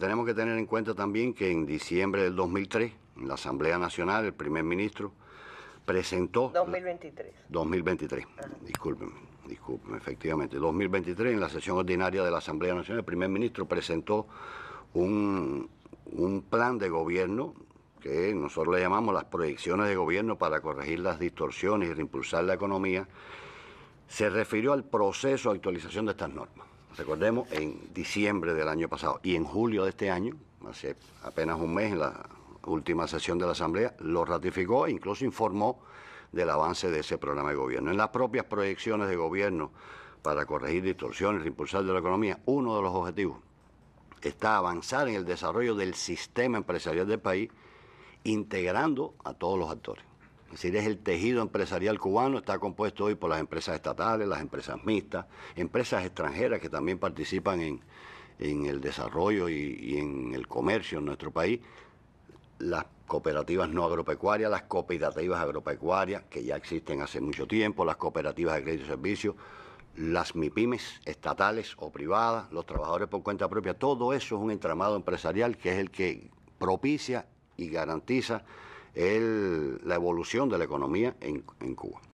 Tenemos que tener en cuenta también que en diciembre del 2003, en la Asamblea Nacional, el primer ministro presentó... 2023. 2023, disculpenme, efectivamente. 2023, en la sesión ordinaria de la Asamblea Nacional, el primer ministro presentó un, un plan de gobierno que nosotros le llamamos las proyecciones de gobierno para corregir las distorsiones y reimpulsar la economía, se refirió al proceso de actualización de estas normas recordemos, en diciembre del año pasado y en julio de este año, hace apenas un mes en la última sesión de la Asamblea, lo ratificó e incluso informó del avance de ese programa de gobierno. En las propias proyecciones de gobierno para corregir distorsiones, impulsar de la economía, uno de los objetivos está avanzar en el desarrollo del sistema empresarial del país, integrando a todos los actores. Es decir, es el tejido empresarial cubano, está compuesto hoy por las empresas estatales, las empresas mixtas, empresas extranjeras que también participan en, en el desarrollo y, en el comercio en nuestro país, las cooperativas no agropecuarias, las cooperativas agropecuarias, que ya existen hace mucho tiempo, las cooperativas de crédito y servicio, las MIPIMES estatales o privadas, los trabajadores por cuenta propia, todo eso es un entramado empresarial que es el que propicia y garantiza el, la evolución de la economía en, en Cuba.